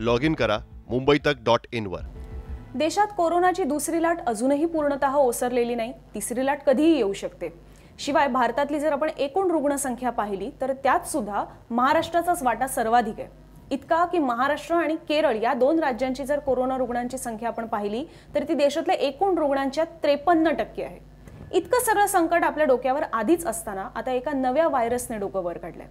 log in करा मुंबई तक dot देशात कोरोनाची दुसरी लाट अजूनही पूर्णतः ओसरलेली नाही तिसरी लाट कधीही येऊ शकते शिवाय भारतातली जर आपण एकूण रुग्णसंख्या पाहिली तर त्यात सुद्धा महाराष्ट्राचाच वाटा सर्वाधिक आहे इतका की महाराष्ट्र आणि केरळ या दोन राज्यांची जर कोरोना रुग्णांची संख्या आपण पाहिली तर ती देशातल्या एकूण रुग्णांच्या त्रेपन्न टक्के आहे इतकं सगळं संकट आपल्या डोक्यावर आधीच असताना आता एका नव्या व्हायरसने डोकं वर काढलंय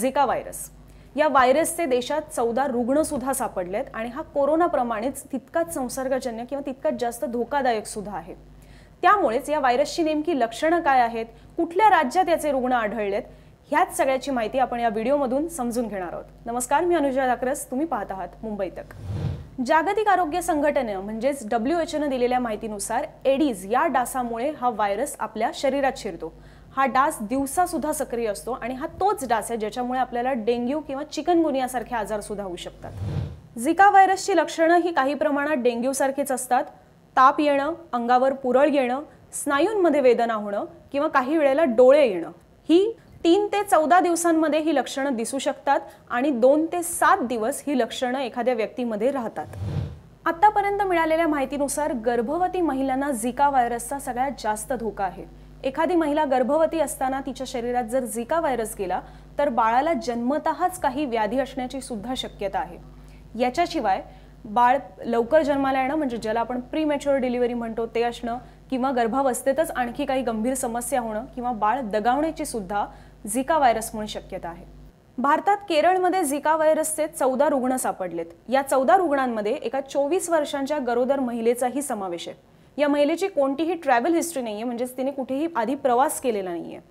झिका व्हायरस या व्हायरसचे देशात चौदा रुग्णसुद्धा सापडलेत आणि हा कोरोनाप्रमाणेच तितकाच संसर्गजन्य किंवा तितकाच जास्त धोकादायक सुद्धा आहे त्यामुळेच या व्हायरसची नेमकी लक्षणं काय आहेत कुठल्या राज्यात याचे रुग्ण आढळलेत ह्याच सगळ्याची माहिती आपण या व्हिडिओमधून समजून घेणार आहोत नमस्कार मी अनुजा धाकरस तुम्ही पाहत आहात मुंबई तक जागतिक आरोग्य संघटनेनं म्हणजेच डब्ल्यू एच ओनं दिलेल्या माहितीनुसार एडीज या डासामुळे हा व्हायरस आपल्या शरीरात शिरतो हा डास दिवसा सुद्धा सक्रिय असतो आणि हा तोच डास आहे ज्याच्यामुळे आपल्याला डेंग्यू किंवा चिकनगुनियासारखे सुद्धा होऊ शकतात झिका व्हायरसची लक्षणं ही काही प्रमाणात डेंग्यूसारखीच असतात ताप येणं अंगावर पुरळ येणं स्नायूंमध्ये वेदना होणं किंवा काही वेळेला डोळे येणं ही तीन ते चौदा दिवसांमध्ये ही लक्षणं दिसू शकतात आणि दोन ते सात दिवस ही लक्षणं एखाद्या व्यक्तीमध्ये राहतात आतापर्यंत मिळालेल्या माहितीनुसार गर्भवती महिलांना झिका व्हायरसचा सगळ्यात जास्त धोका आहे एखादी महिला गर्भवती असताना तिच्या शरीरात जर झिका व्हायरस गेला तर बाळाला जन्मतःच काही व्याधी असण्याची सुद्धा शक्यता आहे याच्याशिवाय बाळ लवकर जन्माला येणं म्हणजे ज्याला आपण प्री मेच्युअर डिलिव्हरी म्हणतो ते असणं किंवा गर्भावस्थेतच आणखी काही गंभीर समस्या होणं किंवा बाळ दगावण्याची सुद्धा झिका म्हणून शक्यता आहे भारतात केरळमध्ये झिका व्हायरसचे चौदा रुग्ण सापडलेत या चौदा रुग्णांमध्ये एका चोवीस वर्षांच्या गरोदर महिलेचाही समावेश आहे या महिलेची कोणतीही ट्रॅव्हल हिस्ट्री नाही आहे म्हणजेच तिने कुठेही आधी प्रवास केलेला नाही आहे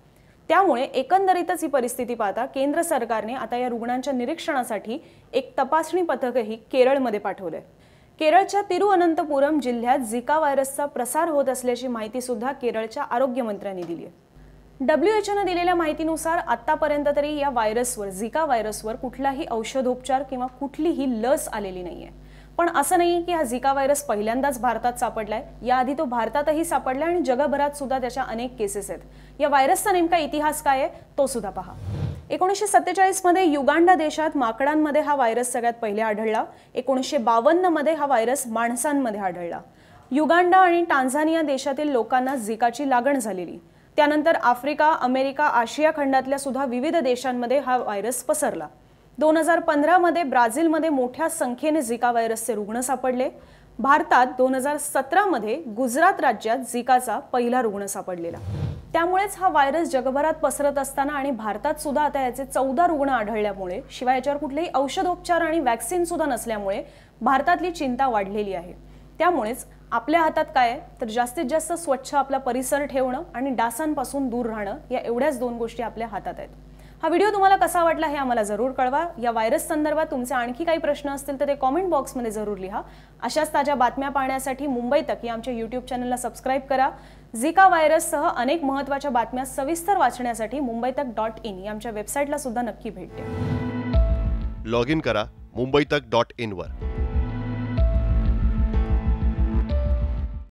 त्यामुळे एकंदरीतच ही परिस्थिती पाहता केंद्र सरकारने आता या रुग्णांच्या निरीक्षणासाठी एक तपासणी पथकही केरळमध्ये पाठवलं आहे केरळच्या तिरुअनंतपुरम जिल्ह्यात झिका व्हायरसचा प्रसार होत असल्याची माहिती सुद्धा केरळच्या आरोग्यमंत्र्यांनी दिली आहे डब्ल्यू एच ओनं दिलेल्या माहितीनुसार आतापर्यंत तरी या व्हायरसवर झिका व्हायरसवर कुठलाही औषधोपचार किंवा कुठलीही लस आलेली नाही आहे पण असं नाही की हा झिका व्हायरस पहिल्यांदाच भारतात सापडलाय याआधी तो भारतातही सापडलाय आणि जगभरात सुद्धा त्याच्या अनेक केसेस आहेत या व्हायरसचा नेमका इतिहास काय आहे तो सुद्धा पहा एकोणीसशे मध्ये युगांडा देशात माकडांमध्ये हा व्हायरस सगळ्यात पहिले आढळला एकोणीसशे बावन्नमध्ये हा व्हायरस माणसांमध्ये आढळला युगांडा आणि टांझानिया देशातील लोकांना झिकाची लागण झालेली त्यानंतर आफ्रिका अमेरिका आशिया खंडातल्या सुद्धा विविध देशांमध्ये हा व्हायरस पसरला दोन हजार पंधरामध्ये ब्राझीलमध्ये मोठ्या संख्येने झिका व्हायरसचे रुग्ण सापडले भारतात दोन हजार सतरामध्ये गुजरात राज्यात झिकाचा पहिला रुग्ण सापडलेला त्यामुळेच हा व्हायरस जगभरात पसरत असताना आणि भारतात सुद्धा आता याचे चौदा रुग्ण आढळल्यामुळे शिवाय याच्यावर कुठलेही औषधोपचार आणि व्हॅक्सिन सुद्धा नसल्यामुळे भारतातली चिंता वाढलेली आहे त्यामुळेच आपल्या हातात काय आहे तर जास्तीत जास्त स्वच्छ आपला परिसर ठेवणं आणि डासांपासून दूर राहणं या एवढ्याच दोन गोष्टी आपल्या हातात आहेत हा व्हिडिओ तुम्हाला कसा वाटला हे आम्हाला जरूर कळवा या व्हायरस संदर्भात तुमचे आणखी काही प्रश्न असतील तर ते कॉमेंट बॉक्समध्ये जरूर लिहा अशाच ताज्या बातम्या पाहण्यासाठी मुंबई तक या आमच्या यूट्यूब चॅनलला सबस्क्राईब करा झिका व्हायरससह अनेक महत्त्वाच्या बातम्या सविस्तर वाचण्यासाठी मुंबई तक डॉट इन या आमच्या वेबसाईटला सुद्धा नक्की भेट द्या लॉग इन करा मुंबई तक डॉट इनवर